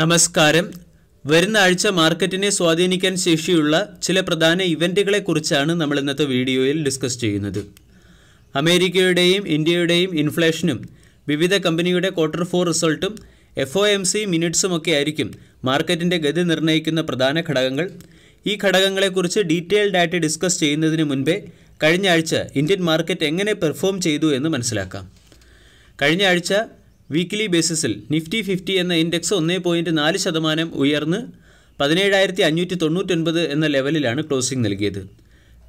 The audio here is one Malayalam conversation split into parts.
നമസ്കാരം വരുന്ന ആഴ്ച മാർക്കറ്റിനെ സ്വാധീനിക്കാൻ ശേഷിയുള്ള ചില പ്രധാന കുറിച്ചാണ് നമ്മൾ ഇന്നത്തെ വീഡിയോയിൽ ഡിസ്കസ് ചെയ്യുന്നത് അമേരിക്കയുടെയും ഇന്ത്യയുടെയും ഇൻഫ്ലേഷനും വിവിധ കമ്പനിയുടെ ക്വാർട്ടർ ഫോർ റിസൾട്ടും എഫ് ഒ എം സി ഒക്കെ ആയിരിക്കും മാർക്കറ്റിൻ്റെ ഗതി നിർണ്ണയിക്കുന്ന പ്രധാന ഘടകങ്ങൾ ഈ ഘടകങ്ങളെക്കുറിച്ച് ഡീറ്റെയിൽഡായിട്ട് ആയിട്ട് ഡിസ്കസ് ചെയ്യുന്നതിന് മുൻപേ കഴിഞ്ഞ ആഴ്ച ഇന്ത്യൻ മാർക്കറ്റ് എങ്ങനെ പെർഫോം ചെയ്തു എന്ന് മനസ്സിലാക്കാം കഴിഞ്ഞ ആഴ്ച വീക്കിലി ബേസിസിൽ നിഫ്റ്റി ഫിഫ്റ്റി എന്ന ഇൻഡെക്സ് ഒന്നേ പോയിന്റ് നാല് ശതമാനം ഉയർന്ന് പതിനേഴായിരത്തി അഞ്ഞൂറ്റി തൊണ്ണൂറ്റൊൻപത് എന്ന ലെവലിലാണ് ക്ലോസിംഗ് നൽകിയത്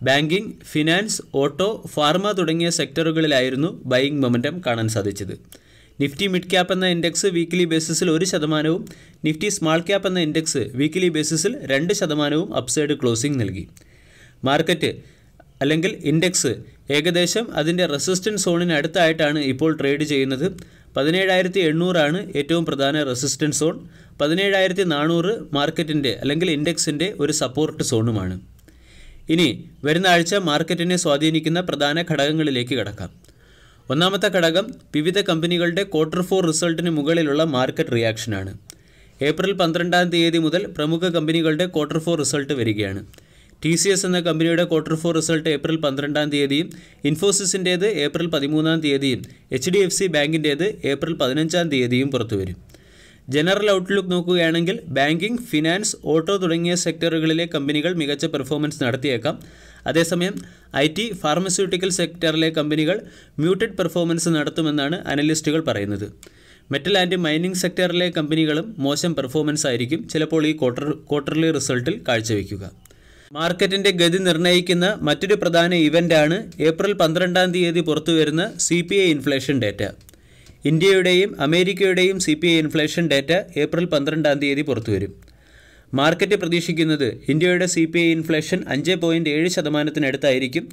ബാങ്കിംഗ് ഫിനാൻസ് ഓട്ടോ ഫാർമ തുടങ്ങിയ സെക്ടറുകളിലായിരുന്നു ബൈയിങ് മൊമെൻറ്റം കാണാൻ സാധിച്ചത് നിഫ്റ്റി മിഡ് ക്യാപ്പ് എന്ന ഇൻഡെക്സ് വീക്കിലി ബേസിസിൽ ഒരു ശതമാനവും നിഫ്റ്റി സ്മാൾ ക്യാപ്പ് എന്ന ഇൻഡെക്സ് വീക്കിലി ബേസിസിൽ രണ്ട് ശതമാനവും അപ്സൈഡ് ക്ലോസിംഗ് നൽകി മാർക്കറ്റ് അല്ലെങ്കിൽ ഇൻഡെക്സ് ഏകദേശം അതിൻ്റെ റെസിസ്റ്റൻസ് സോണിന് അടുത്തായിട്ടാണ് ഇപ്പോൾ ട്രേഡ് ചെയ്യുന്നത് പതിനേഴായിരത്തി എണ്ണൂറാണ് ഏറ്റവും പ്രധാന റെസിസ്റ്റൻസ് സോൺ പതിനേഴായിരത്തി നാനൂറ് മാർക്കറ്റിൻ്റെ അല്ലെങ്കിൽ ഇൻഡെക്സിൻ്റെ ഒരു സപ്പോർട്ട് സോണുമാണ് ഇനി വരുന്ന ആഴ്ച മാർക്കറ്റിനെ സ്വാധീനിക്കുന്ന പ്രധാന ഘടകങ്ങളിലേക്ക് കടക്കാം ഒന്നാമത്തെ ഘടകം വിവിധ കമ്പനികളുടെ ക്വാർട്ടർ ഫോർ റിസൾട്ടിന് മുകളിലുള്ള മാർക്കറ്റ് റിയാക്ഷനാണ് ഏപ്രിൽ പന്ത്രണ്ടാം തീയതി മുതൽ പ്രമുഖ കമ്പനികളുടെ ക്വാർട്ടർ ഫോർ റിസൾട്ട് വരികയാണ് ടി സി എസ് എന്ന കമ്പനിയുടെ ക്വാർട്ടർ ഫോർ റിസൾട്ട് ഏപ്രിൽ പന്ത്രണ്ടാം തീയതിയും ഇൻഫോസിസിൻ്റേത് ഏപ്രിൽ പതിമൂന്നാം തീയതിയും എച്ച് ഡി എഫ് സി ബാങ്കിൻ്റേത് ഏപ്രിൽ പതിനഞ്ചാം തീയതിയും പുറത്തുവരും ജനറൽ ഔട്ട്ലുക്ക് നോക്കുകയാണെങ്കിൽ ബാങ്കിംഗ് ഫിനാൻസ് ഓട്ടോ തുടങ്ങിയ സെക്ടറുകളിലെ കമ്പനികൾ മികച്ച പെർഫോമൻസ് നടത്തിയേക്കാം അതേസമയം ഐ ടി ഫാർമസ്യൂട്ടിക്കൽ സെക്ടറിലെ കമ്പനികൾ മ്യൂട്ടഡ് പെർഫോമൻസ് നടത്തുമെന്നാണ് അനലിസ്റ്റുകൾ പറയുന്നത് മെറ്റൽ ആൻഡ് മൈനിങ് സെക്ടറിലെ കമ്പനികളും മോശം പെർഫോമൻസ് ആയിരിക്കും ചിലപ്പോൾ ഈ ക്വാർട്ടർ ക്വാർട്ടർലി റിസൾട്ടിൽ കാഴ്ചവെക്കുക മാർക്കറ്റിന്റെ ഗതി നിർണ്ണയിക്കുന്ന മറ്റൊരു പ്രധാന ഇവന്റാണ് ഏപ്രിൽ പന്ത്രണ്ടാം തീയതി പുറത്തുവരുന്ന C P I inflation data ഇന്ത്യയുടെയും അമേരിക്കയുടെയും C P I inflation data April പന്ത്രണ്ടാം തീയതി പുറത്തുവരും മാർക്കറ്റ് പ്രതീക്ഷിക്കുന്നത് ഇന്ത്യയുടെ സി പി ഐ ഇൻഫ്ലേഷൻ അഞ്ച് പോയിൻറ്റ് ഏഴ് ശതമാനത്തിനടുത്തായിരിക്കും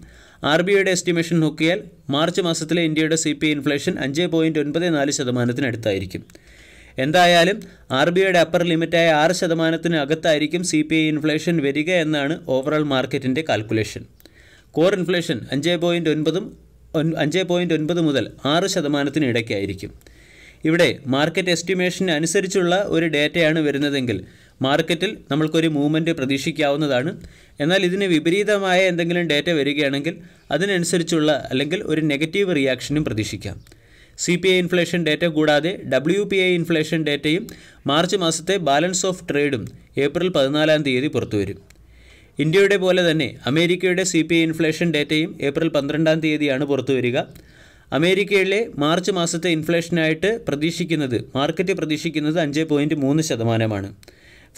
ആർ ബി ഐയുടെ എസ്റ്റിമേഷൻ നോക്കിയാൽ മാർച്ച് മാസത്തിലെ ഇന്ത്യയുടെ സി പി ഐ ഇൻഫ്ലേഷൻ അഞ്ച് പോയിൻറ്റ് ഒൻപത് നാല് ശതമാനത്തിനടുത്തായിരിക്കും എന്തായാലും ആർ ബി ഐയുടെ അപ്പർ ലിമിറ്റായ ആറ് ശതമാനത്തിന് അകത്തായിരിക്കും സി പി ഐ ഇൻഫ്ലേഷൻ വരിക എന്നാണ് ഓവറോൾ മാർക്കറ്റിൻ്റെ കാൽക്കുലേഷൻ കോർ ഇൻഫ്ലേഷൻ അഞ്ച് പോയിൻ്റ് ഒൻപതും അഞ്ച് പോയിൻ്റ് ഒൻപത് മുതൽ ആറ് ശതമാനത്തിന് ഇടയ്ക്കായിരിക്കും ഇവിടെ മാർക്കറ്റ് എസ്റ്റിമേഷന് അനുസരിച്ചുള്ള ഒരു ഡേറ്റയാണ് വരുന്നതെങ്കിൽ മാർക്കറ്റിൽ നമ്മൾക്കൊരു മൂവ്മെൻ്റ് പ്രതീക്ഷിക്കാവുന്നതാണ് എന്നാൽ ഇതിന് വിപരീതമായ എന്തെങ്കിലും ഡേറ്റ വരികയാണെങ്കിൽ അതിനനുസരിച്ചുള്ള അല്ലെങ്കിൽ ഒരു നെഗറ്റീവ് റിയാക്ഷനും പ്രതീക്ഷിക്കാം C P I inflation data കൂടാതെ ഡബ്ല്യു പി ഐ ഇൻഫ്ലേഷൻ ഡേറ്റയും മാർച്ച് മാസത്തെ ബാലൻസ് ഓഫ് ട്രേഡും ഏപ്രിൽ പതിനാലാം തീയതി പുറത്തുവരും ഇന്ത്യയുടെ പോലെ തന്നെ അമേരിക്കയുടെ സി പി ഐ ഇൻഫ്ലേഷൻ ഡേറ്റയും ഏപ്രിൽ പന്ത്രണ്ടാം തീയതിയാണ് പുറത്തുവരിക അമേരിക്കയിലെ മാർച്ച് മാസത്തെ ഇൻഫ്ലേഷനായിട്ട് പ്രതീക്ഷിക്കുന്നത് മാർക്കറ്റ് പ്രതീക്ഷിക്കുന്നത് അഞ്ച് പോയിൻറ്റ് മൂന്ന് ശതമാനമാണ്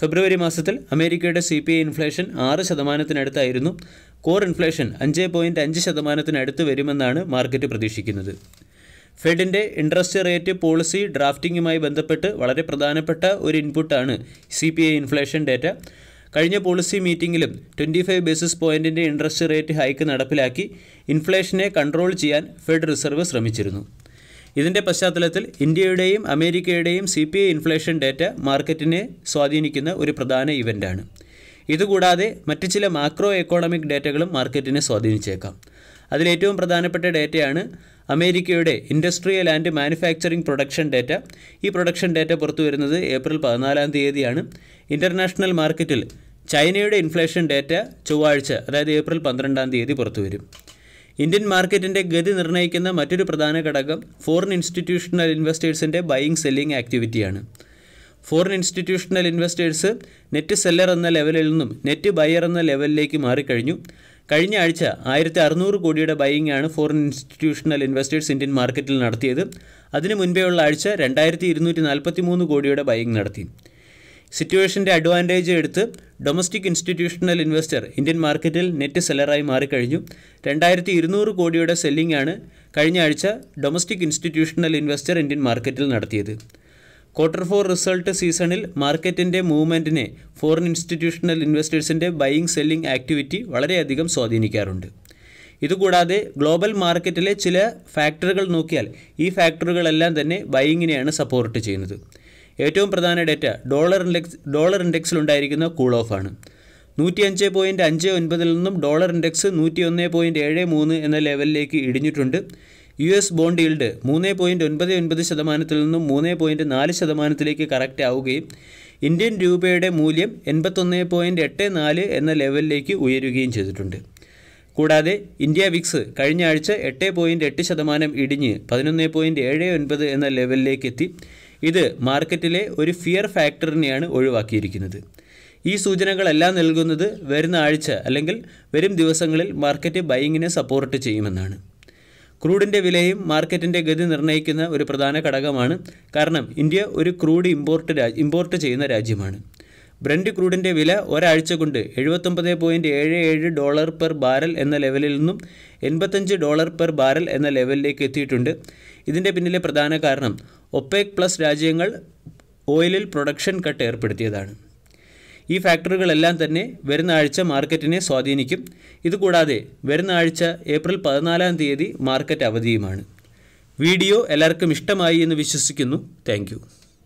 ഫെബ്രുവരി മാസത്തിൽ അമേരിക്കയുടെ സി പി ഐ ഇൻഫ്ലേഷൻ ആറ് ശതമാനത്തിനടുത്തായിരുന്നു കോർ ഇൻഫ്ലേഷൻ അഞ്ച് പോയിൻറ്റ് അഞ്ച് ശതമാനത്തിനടുത്ത് വരുമെന്നാണ് മാർക്കറ്റ് പ്രതീക്ഷിക്കുന്നത് ഫെഡിൻ്റെ ഇൻട്രസ്റ്റ് റേറ്റ് പോളിസി ഡ്രാഫ്റ്റിംഗുമായി ബന്ധപ്പെട്ട് വളരെ പ്രധാനപ്പെട്ട ഒരു ഇൻപുട്ടാണ് C P I inflation data കഴിഞ്ഞ പോളിസി മീറ്റിംഗിലും ട്വൻറ്റി ഫൈവ് ബേസിസ് പോയിൻറ്റിൻ്റെ ഇൻട്രസ്റ്റ് റേറ്റ് ഹൈക്ക് നടപ്പിലാക്കി ഇൻഫ്ലേഷനെ കൺട്രോൾ ചെയ്യാൻ ഫെഡ് റിസർവ് ശ്രമിച്ചിരുന്നു ഇതിൻ്റെ പശ്ചാത്തലത്തിൽ ഇന്ത്യയുടെയും അമേരിക്കയുടെയും C P I inflation data മാർക്കറ്റിനെ സ്വാധീനിക്കുന്ന ഒരു പ്രധാന ഇവൻ്റാണ് ഇതുകൂടാതെ മറ്റ് ചില മാക്രോ എക്കോണമിക് ഡേറ്റകളും മാർക്കറ്റിനെ സ്വാധീനിച്ചേക്കാം അതിലേറ്റവും പ്രധാനപ്പെട്ട ഡേറ്റയാണ് അമേരിക്കയുടെ industrial and manufacturing production data ഈ പ്രൊഡക്ഷൻ ഡേറ്റ പുറത്തു വരുന്നത് ഏപ്രിൽ പതിനാലാം തീയതിയാണ് ഇൻ്റർനാഷണൽ മാർക്കറ്റിൽ ചൈനയുടെ ഇൻഫ്ലേഷൻ ഡേറ്റ ചൊവ്വാഴ്ച അതായത് ഏപ്രിൽ പന്ത്രണ്ടാം തീയതി പുറത്തു വരും ഇന്ത്യൻ മാർക്കറ്റിൻ്റെ ഗതി നിർണ്ണയിക്കുന്ന മറ്റൊരു പ്രധാന ഘടകം ഫോറിൻ ഇൻസ്റ്റിറ്റ്യൂഷണൽ ഇൻവെസ്റ്റേഴ്സിൻ്റെ ബൈയിങ് സെല്ലിംഗ് ആക്ടിവിറ്റിയാണ് foreign institutional investors net seller എന്ന ലെവലിൽ നിന്നും നെറ്റ് ബയർ എന്ന ലെവലിലേക്ക് മാറിക്കഴിഞ്ഞു കഴിഞ്ഞ ആഴ്ച ആയിരത്തി അറുന്നൂറ് കോടിയുടെ ബൈയിങ് ആണ് ഫോറിൻ ഇൻസ്റ്റിറ്റ്യൂഷണൽ ഇൻവെസ്റ്റേഴ്സ് ഇന്ത്യൻ മാർക്കറ്റിൽ നടത്തിയത് അതിനു ഉള്ള ആഴ്ച രണ്ടായിരത്തി ഇരുന്നൂറ്റി നാൽപ്പത്തി മൂന്ന് കോടിയുടെ ബൈയിങ് നടത്തി സിറ്റുവേഷൻ്റെ അഡ്വാൻറ്റേജ് എടുത്ത് ഡൊമസ്റ്റിക് ഇൻസ്റ്റിറ്റ്യൂഷണൽ ഇൻവെസ്റ്റർ ഇന്ത്യൻ മാർക്കറ്റിൽ നെറ്റ് സെല്ലറായി മാറിക്കഴിഞ്ഞു രണ്ടായിരത്തി ഇരുന്നൂറ് കോടിയുടെ സെല്ലിംഗ് ആണ് കഴിഞ്ഞ ആഴ്ച ഡൊമസ്റ്റിക് ഇൻസ്റ്റിറ്റ്യൂഷണൽ ഇൻവെസ്റ്റർ ഇന്ത്യൻ മാർക്കറ്റിൽ നടത്തിയത് ക്വാർട്ടർ ഫോർ റിസൾട്ട് സീസണിൽ മാർക്കറ്റിൻ്റെ മൂവ്മെൻറ്റിനെ ഫോറിൻ ഇൻസ്റ്റിറ്റ്യൂഷണൽ ഇൻവെസ്റ്റേഴ്സിൻ്റെ ബൈയിങ് സെല്ലിംഗ് ആക്ടിവിറ്റി വളരെയധികം സ്വാധീനിക്കാറുണ്ട് ഇതുകൂടാതെ ഗ്ലോബൽ മാർക്കറ്റിലെ ചില ഫാക്ടറുകൾ നോക്കിയാൽ ഈ ഫാക്ടറുകളെല്ലാം തന്നെ ബൈയിങ്ങിനെയാണ് സപ്പോർട്ട് ചെയ്യുന്നത് ഏറ്റവും പ്രധാന ഡേറ്റ ഡോളർ ഇൻഡെക്സ് ഡോളർ ഇൻഡെക്സിലുണ്ടായിരിക്കുന്ന കൂൾ ആണ് നൂറ്റി അഞ്ച് പോയിൻറ്റ് അഞ്ച് ഒൻപതിൽ നിന്നും ഡോളർ ഇൻഡെക്സ് നൂറ്റി ഒന്ന് പോയിൻറ്റ് ഏഴ് മൂന്ന് എന്ന ലെവലിലേക്ക് ഇടിഞ്ഞിട്ടുണ്ട് യു എസ് ബോണ്ട് ഈൽഡ് മൂന്ന് പോയിൻറ്റ് ഒൻപത് ഒൻപത് ശതമാനത്തിൽ നിന്നും മൂന്ന് പോയിൻറ്റ് നാല് ശതമാനത്തിലേക്ക് കറക്റ്റ് ആവുകയും ഇന്ത്യൻ രൂപയുടെ മൂല്യം എൺപത്തൊന്ന് പോയിൻറ്റ് എട്ട് നാല് എന്ന ലെവലിലേക്ക് ഉയരുകയും ചെയ്തിട്ടുണ്ട് കൂടാതെ ഇന്ത്യ വിക്സ് കഴിഞ്ഞ ആഴ്ച എട്ട് പോയിൻറ്റ് എട്ട് ശതമാനം ഇടിഞ്ഞ് പതിനൊന്ന് പോയിൻറ്റ് ഏഴ് ഒൻപത് എന്ന ലെവലിലേക്ക് എത്തി ഇത് മാർക്കറ്റിലെ ഒരു ഫിയർ ഫാക്ടറിനെയാണ് ഒഴിവാക്കിയിരിക്കുന്നത് ഈ സൂചനകളെല്ലാം നൽകുന്നത് വരുന്ന ആഴ്ച അല്ലെങ്കിൽ വരും ദിവസങ്ങളിൽ മാർക്കറ്റ് ബൈങ്ങിനെ സപ്പോർട്ട് ചെയ്യുമെന്നാണ് ക്രൂഡിൻ്റെ വിലയും മാർക്കറ്റിൻ്റെ ഗതി നിർണ്ണയിക്കുന്ന ഒരു പ്രധാന ഘടകമാണ് കാരണം ഇന്ത്യ ഒരു ക്രൂഡ് ഇമ്പോർട്ട് രാജ് ഇമ്പോർട്ട് ചെയ്യുന്ന രാജ്യമാണ് ബ്രൻഡ് ക്രൂഡിൻ്റെ വില ഒരാഴ്ച കൊണ്ട് എഴുപത്തൊമ്പത് പോയിൻറ്റ് ഏഴ് ഏഴ് ഡോളർ പെർ ബാരൽ എന്ന ലെവലിൽ നിന്നും എൺപത്തഞ്ച് ഡോളർ പെർ ബാരൽ എന്ന ലെവലിലേക്ക് എത്തിയിട്ടുണ്ട് ഇതിൻ്റെ പിന്നിലെ പ്രധാന കാരണം ഒപ്പേക് പ്ലസ് രാജ്യങ്ങൾ ഓയിലിൽ പ്രൊഡക്ഷൻ കട്ട് ഏർപ്പെടുത്തിയതാണ് ഈ ഫാക്ടറികളെല്ലാം തന്നെ വരുന്ന ആഴ്ച മാർക്കറ്റിനെ സ്വാധീനിക്കും ഇതുകൂടാതെ വരുന്ന ആഴ്ച ഏപ്രിൽ പതിനാലാം തീയതി മാർക്കറ്റ് അവധിയുമാണ് വീഡിയോ എല്ലാവർക്കും ഇഷ്ടമായി എന്ന് വിശ്വസിക്കുന്നു താങ്ക്